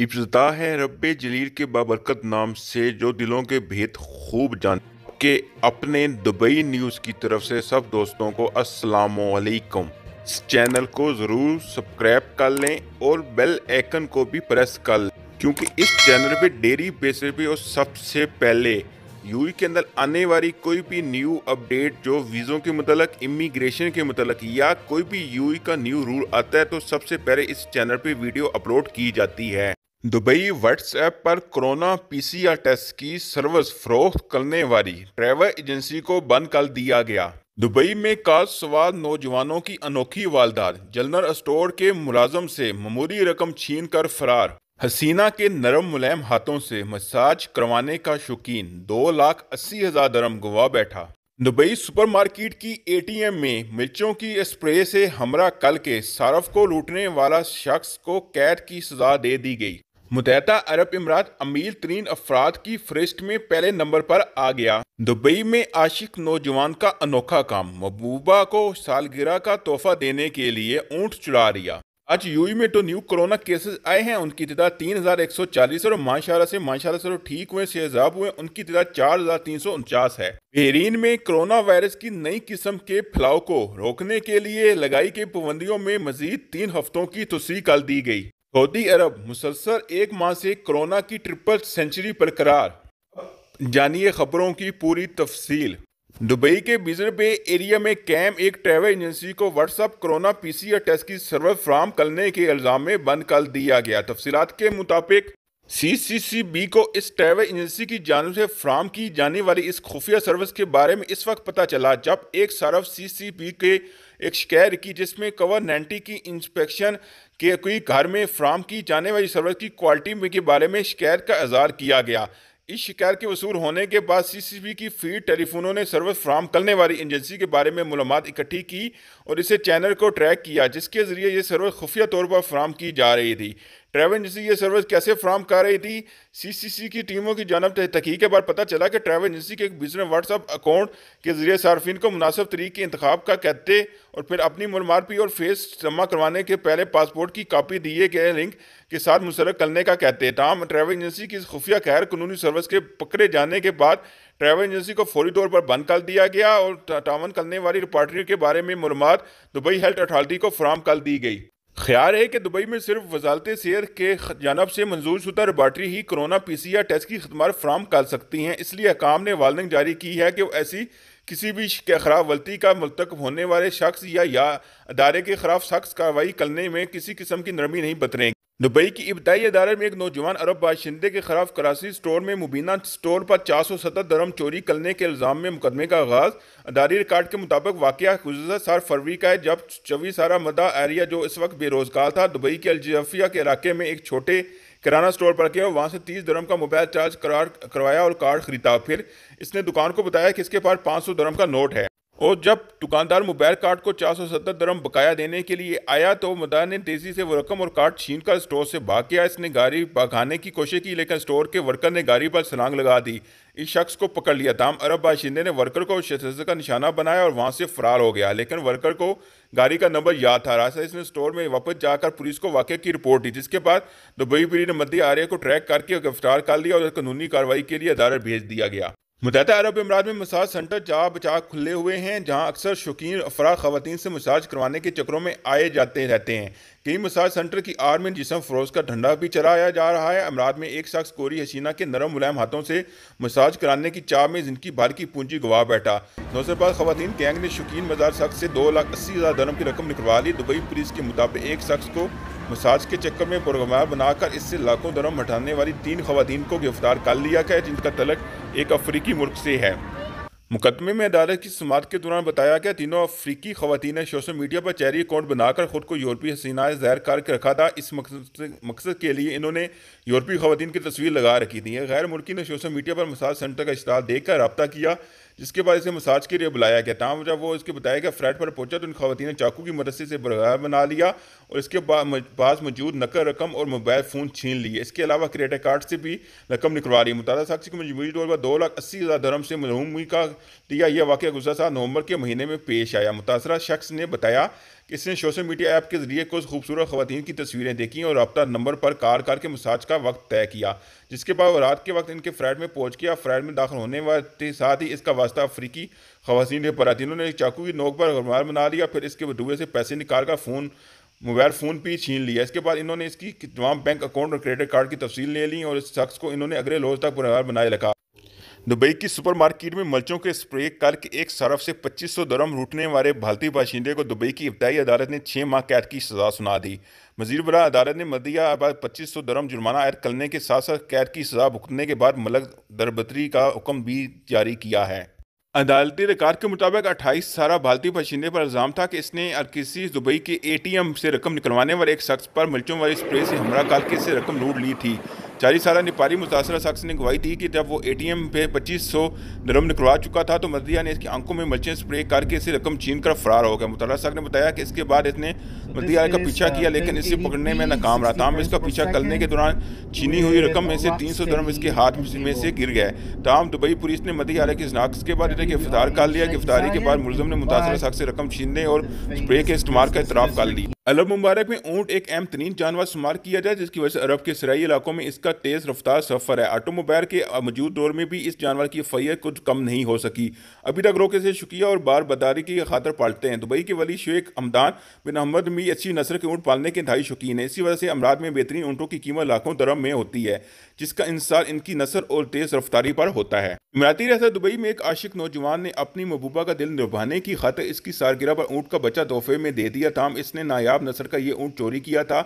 इब्तदा है रब जलील के बाबरकत नाम से जो दिलों के भेद खूब जान के अपने दुबई न्यूज़ की तरफ से सब दोस्तों को असलकम इस चैनल को ज़रूर सब्सक्राइब कर लें और बेल आइकन को भी प्रेस कर लें क्योंकि इस चैनल पे डेली बेस पे और सबसे पहले यू के अंदर आने वाली कोई भी न्यू अपडेट जो वीज़ों के मतलब इमिग्रेशन के मतलब या कोई भी यू का न्यू रूल आता है तो सबसे पहले इस चैनल पे वीडियो अपलोड की जाती है दुबई व्हाट्सएप पर कोरोना पीसीआर टेस्ट की सर्विस फरोख्त करने वाली ट्रैवल एजेंसी को बंद कर दिया गया दुबई में कार सवार नौजवानों की अनोखी वालदार जनरल स्टोर के मुलाजम से ममूरी रकम छीन कर फरार हसीना के नरम मुलायम हाथों से मसाज करवाने का शौकीन दो लाख अस्सी हजार दरम गवा बैठा दुबई सुपरमार्केट की एटीएम में मिर्चों की स्प्रे से हमरा कल के सारफ को लूटने वाला शख्स को कैद की सजा दे दी गई मुतहदा अरब इमरात अमीर तरीन अफराद की फहरिस्त में पहले नंबर पर आ गया दुबई में आशिक नौजवान का अनोखा काम महबूबा को सालगिरह का तोहफा देने के लिए ऊँट चुरा रिया आज ई में तो न्यू कोरोना केसेस आए हैं उनकी तदा तीन हजार एक सौ चालीस और माशाला से माशाला से तो ठीक हुए सेजाब हुए उनकी तदा चार हजार तीन सौ उनचास है बेहरीन में कोरोना वायरस की नई किस्म के फैलाव को रोकने के लिए लगाई गई पाबंदियों में मजीद तीन हफ्तों की तोसी कल दी गई सऊदी अरब मुसलसल एक माह से कोरोना की ट्रिपल सेंचुरी पर करार जानिए खबरों की पूरी तफसील दुबई के बिजर बे एरिया में कैम एक ट्रैवल एजेंसी को व्हाट्सअप कोरोना पीसीआर टेस्ट की सर्वर फ्राहम करने के इल्ज़ाम में बंद कर दिया गया तफसीत के मुताबिक सीसीसीबी को इस ट्रैवल एजेंसी की जानब से फ्राहम की जाने वाली इस खुफिया सर्विस के बारे में इस वक्त पता चला जब एक सरफ बी के एक शिकायत की जिसमें कवर नाइन्टी की इंस्पेक्शन के कोई घर में फ्राम की जाने वाली सर्विस की क्वालिटी के बारे में शिकायत का इजहार किया गया इस शिकायत के वसूल होने के बाद सीसीबी की फीड टेलीफोनों ने सर्विस फ्राम करने वाली एजेंसी के बारे में मालूम इकट्ठी की और इसे चैनल को ट्रैक किया जिसके ज़रिए यह सर्विस खुफिया तौर पर फ्राहम की जा रही थी ट्रैवल एजेंसी ये सर्विस कैसे फ्राम कर रही थी सीसीसी की टीमों की जानब तहकी के बाद पता चला कि ट्रैवल एजेंसी के एक बिजनेस व्हाट्सअप अकाउंट के जरिए सार्फिन को मुनासब तरीके के इंतखब का कहते और फिर अपनी मनमारपी और फेस जमा करवाने के पहले पासपोर्ट की कापी दिए गए लिंक के साथ मुसरक करने का कहते तमाम ट्रैवल एजेंसी की खुफिया गैर कानूनी सर्विस के पकड़े जाने के बाद ट्रैवल एजेंसी को फौरी तौर पर बंद कर दिया गया और तावन करने वाली रिपोर्टरी के बारे में मालूम दुबई हेल्थ अथॉरिटी को फ्राहम कर दी गई ख्याल है कि दुबई में सिर्फ वजालत सेहत के जानब से मंजूर शुदा लेबार्ट्री ही corona P C R test की खदमार फ्राहम कर सकती हैं इसलिए अकाम ने वार्निंग जारी की है कि ऐसी किसी भी खराब गलती का मुलतक होने वाले शख्स या, या अदारे के खिलाफ शख्स कार्रवाई करने में किसी किस्म की नरमी नहीं बतरेंगी दुबई की इब्तदाई अदारे में एक नौजवान अरब बाशिंदे के खिलाफ कराची स्टोर में मुबीना स्टोर पर चार सौ सत्तर दरम चोरी करने के इल्ज़ाम में मुकदमे का आगाज़ अदारी रिकार्ड के मुताबिक वाक़ गुजर साल फरवरी का है जब चौबीस सारा मदा एरिया जो इस वक्त बेरोजगार था दुबई के अलजफिया के इलाके में एक छोटे किराना स्टोर पर गया वहाँ से तीस दरम का मोबाइल चार्ज करार करवाया और कार्ड खरीदा फिर इसने दुकान को बताया कि इसके पास पाँच सौ दरम का नोट है और जब दुकानदार मुबैर कार्ड को चार सौ सत्तर दरम बकाया देने के लिए आया तो मदार ने तेज़ी से वो रकम और कार्ड छीन कर स्टोर से भाग गया इसने गाड़ी भागाने की कोशिश की लेकिन स्टोर के वर्कर ने गाड़ी पर सलांग लगा दी इस शख्स को पकड़ लिया ताम अरब बाशिंदे ने वर्कर को शख्स का निशाना बनाया और वहाँ से फरार हो गया लेकिन वर्कर को गाड़ी का नंबर याद था रास्ता इसने स्टोर में वापस जाकर पुलिस को वाक़े की रिपोर्ट दी जिसके बाद दुबई पीरी ने मध्य आर्य को ट्रैक करके गिरफ्तार कर लिया और कानूनी कार्रवाई के लिए अदालत भेज दिया गया मुतहद अरब अमरात में मसाज सेंटर चा बचा खुले हुए हैं जहां अक्सर शौकीन अफरा खातन से मसाज करवाने के चक्रों में आए जाते रहते हैं कई मसाज सेंटर की आर में जिसम फरोज का ढंडा भी चलाया जा रहा है अमरात में एक शख्स कोरी हसीना के नरम मुलायम हाथों से मसाज कराने की चाह में जिनकी भार की पूंजी गवा बैठा बाद खातन गैंग ने शौकीन मजार शख्स से दो लाख अस्सी हज़ार दरम की रकम निकलवा ली दुबई पुलिस के मुताबिक एक शख्स को मसाज के चक्कर में प्रोग्राम बनाकर इससे लाखों दरम हटाने वाली तीन खातन को गिरफ्तार कर लिया गया जिनका तलक एक अफ्रीकी मुल्क से है मुकदमे में अदालत की समात के दौरान बताया गया तीनों अफ्रीकी खवतन ने सोशल मीडिया पर चैरी अकाउंट बनाकर खुद को यूरोपीय हसीनाएँ जहर करके रखा था इस मकसद के लिए इन्होंने यूरोपीय खवतन की तस्वीर लगा रखी थी गैर मुल्की ने सोशल मीडिया पर मसाज सेंटर का इश्तार देकर रबता किया जिसके बाद इसे मसाज के लिए बुलाया गया तमाम जब वो इसके बताया गया फ्लैट पर पहुंचा तो इन खातन ने चाकू की मदद से बरकरार बना लिया और इसके पास मौजूद नकद रकम और मोबाइल फ़ोन छीन लिए इसके अलावा क्रेडिट कार्ड से भी रकम निकलवा ली मुताला साक्षी को मजबूरी तौर पर दो लाख अस्सी हज़ार धर्म से मरहूम का दिया यह वाक़ गुजरा साल नवंबर के महीने में पेश आया मुतासरा शख्स ने बताया इसने सोशल मीडिया ऐप के जरिए कुछ खूबसूरत खवतिन की तस्वीरें देखी और रबता नंबर पर कार कार के मसाज का वक्त तय किया जिसके बाद रात के वक्त इनके फ्लैट में पहुंच गया फ्लैट में दाखिल होने के साथ ही इसका वास्ता अफ्रीकी खवतिन के परातीनों ने चाकू की नोक पर गरमार बना लिया फिर इसके डुबे से पैसे निकाल कर फ़ोन मोबाइल फ़ोन भी छीन लिया इसके बाद इन्होंने इसकी तमाम बैंक अकाउंट और क्रेडिट कार्ड की तफसील ले ली और इस शख्स को इन्होंने अगले रोज तक पुनर्वार बनाए रखा दुबई की सुपरमार्केट में मलचों के स्प्रे कर के एक सरफ से 2500 दरम लूटने वाले भारतीय बाशिंदे को दुबई की इब्तदाई अदालत ने छः माह कैद की सजा सुना दी मजीर बरा अदालत ने मदिया आबाद पच्चीस सौ दरम जुर्माना आयर करने के साथ साथ कैद की सजा भुगतने के बाद मलक दरबदरी का हुक्म भी जारी किया है अदालती रिकार्ड के मुताबिक 28 सारा भारतीय बाशिंदे पर इल्ज़ाम था कि इसने अलकिसी दुबई के एटीएम से रकम निकलवाने वाले एक शख्स पर मिर्चों वाले स्प्रे से हमला करके इससे रकम लूट ली थी साल निपारी मुतासर शख्स ने गवाही दी कि जब वो एटीएम पे 2500 दरम निकलवा चुका था तो मदिया ने इसकी आंखों में मलचें स्प्रे करके इसे रकम छीन कर फरार हो गया मुतासर शख्स ने बताया कि इसके बाद इसने मदलिया का पीछा uh, किया लेकिन इसे पकड़ने में नाकाम रहा था इसका पीछा करने के दौरान छीनी हुई रकम में से तीन सौ दरम इसके हाथ में से गिर गया तमाम दुबई पुलिस ने मदलिया की शनाख्त के बाद इन्हें गिरफ्तार कर लिया गिरफ्तारी के बाद मुलजम ने मुतासर शख्स से रकम छीनने और स्प्रे के इस्तेमाल का इतराफ़ कर लिया अरब मुबारक में ऊँट एक अहम तरीन जानवर शुमार किया जाए जिसकी वजह से अरब के सराई इलाकों में इसका तेज़ रफ्तार सफ़र है ऑटोमोबाइल के मौजूद दौर में भी इस जानवर की फैत कुछ कम नहीं हो सकी अभी तक रोके से शुक्रिया और बार बदारी की खातर पालते हैं दुबई के वली शेख हमदान बिन अहमद मी अच्छी नसर के ऊँट पालने के इंतहाई शौकीन है इसी वजह से अमराद में बेहतरीन ऊँटों की कीमत लाखों दरम में होती है जिसका इंसार इनकी नसर और तेज़ रफ्तारी पर होता है इमराती रहता दुबई में एक आशिक नौजवान ने अपनी महबूबा का दिल निभाने की खातर इसकी सारगिरह पर ऊँट का बच्चा तोहफे में दे दिया था इसने नायाब नसर का ये ऊँट चोरी किया था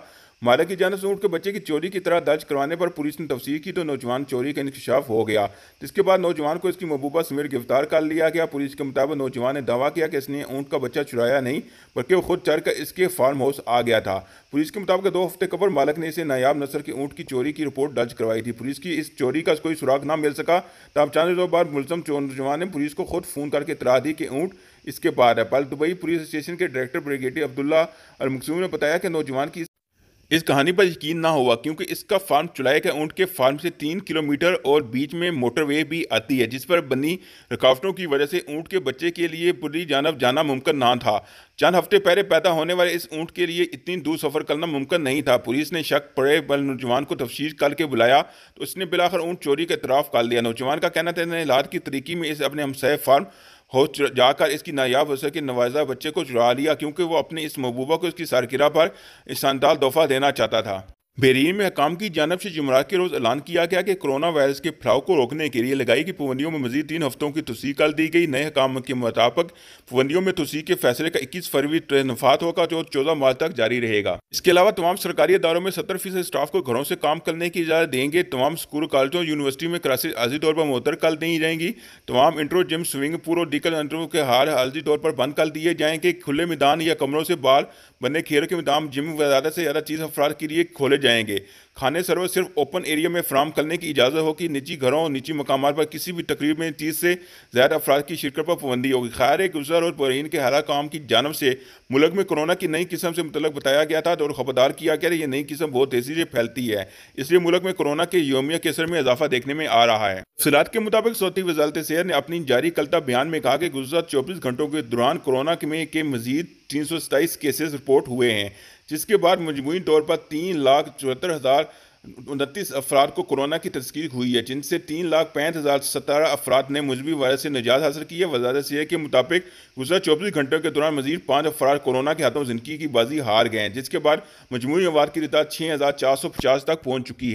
मालक की जानब से ऊँट के बच्चे की चोरी की तरह दर्ज करवाने पर पुलिस ने तफसी की तो नौजवान चोरी का इंकशाफ हो गया जिसके बाद नौजवान को इसकी महबूबा समेत गिरफ्तार कर लिया गया पुलिस के मुताबिक नौजवान ने दावा किया कि इसने ऊँट का बच्चा चुराया नहीं बल्कि वो खुद चढ़कर इसके फार्म हाउस आ गया था पुलिस के मुताबिक दो हफ्ते कबर मालक ने इसे नायाब नसर के ऊँट की चोरी की रिपोर्ट दर्ज करवाई थी पुलिस की इस चोरी का कोई सुराग ना मिल सका तब तो चांद दो बार मुलम नौजवान ने पुलिस को खुद फ़ोन करके इतला दी कि ऊँट इसके बाद है पल दुबई पुलिस स्टेशन के डायरेक्टर ब्रिगेडियर अब्दुल्ला अलमकसूम ने बताया कि नौजवान की इस कहानी पर यकीन ना हुआ क्योंकि इसका फार्म चुलाए के ऊँट के फार्म से तीन किलोमीटर और बीच में मोटरवे भी आती है जिस पर बनी रुकावटों की वजह से ऊँट के बच्चे के लिए पूरी जानब जाना मुमकिन ना था चंद हफ्ते पहले पैदा होने वाले इस ऊँट के लिए इतनी दूर सफ़र करना मुमकिन नहीं था पुलिस ने शक पड़े बल नौजवान को तफ्शीश करके बुलाया तो उसने बिलाकर ऊँट चोरी का इतराफ़ कर लिया नौजवान का कहना था इन्हें लाद की तरीकी में इस अपने हमसाय फार्म हो जाकर इसकी नायाब हो सके नवाजा बच्चे को चुरा लिया क्योंकि वो अपने इस महबूबा को इसकी सरकिरा पर शानदार तोहफा देना चाहता था बेरीन में हकाम की जानब से जुमरात के रोज़ ऐलान किया गया कि कोरोना वायरस के फैलाव को रोकने के लिए लगाई गई पाबंदियों में मजीद तीन हफ्तों की तोसी कर दी गई नए हकाम के मुताबिक पाबंदियों में तोसी के फैसले का इक्कीस फरवरी नफात होगा जो चौदह मार्च तक जारी रहेगा इसके अलावा तमाम सरकारी अदारों में सत्तर फीसद स्टाफ को घरों से काम करने की इजाज़त देंगे तमाम स्कूल कॉलेजों यूनिवर्सिटी में क्लासेज आजी तौर पर मुतर कर दी जाएंगी तमाम इंट्रो जिम स्विंग पूल और दीगर अंटरों के हार आजी तौर पर बंद कर दिए जाएंगे खुले मैदान या कमरों से बाहर बने खेलों के मैदान जिम ज़्यादा से ज़्यादा चीज़ अफराद के लिए खोले जाएंगे खाने सर्वर सिर्फ ओपन एरिया में फ्राम करने की इजाज़त होगी निजी घरों और निजी मकाम पर किसी भी तकरीब में तीस से ज़्यादा अफराद की शिरकत पर पाबंदी होगी खैर गुजर और बहरीन के हरा काम की जानब से मुल्क में कोरोना की नई किस्म से मुतल बताया गया था और खबरदार किया गया ये नई किस्म बहुत तेज़ी से फैलती है इसलिए मुल्क में कोरोना के योमिया केसर में इजाफा देखने में आ रहा है सिलात के मुताबिक सौती वजारत सेहत ने अपनी जारी कलता बयान में कहा कि गुजरात चौबीस घंटों के दौरान कोरोना में के मजीद तीन सौ सताईस केसेस रिपोर्ट हुए हैं जिसके बाद मजमू तौर पर तीन लाख चौहत्तर हज़ार उनतीस अफराद को कोरोना की तस्दीक हुई है जिनसे तीन लाख पैंत हज़ार सतारह अफराद ने मुजबी वायरस से निजात हासिल की है वजारत सेहत के मुताबिक गुजरा चौबीस घंटों के दौरान मजीद पाँच अफराद कोरोना के हाथों जिंदगी की बाजी हार गए हैं जिसके बाद मजमू आबाद की रिदात छः हज़ार चार सौ पचास तक पहुँच चुकी है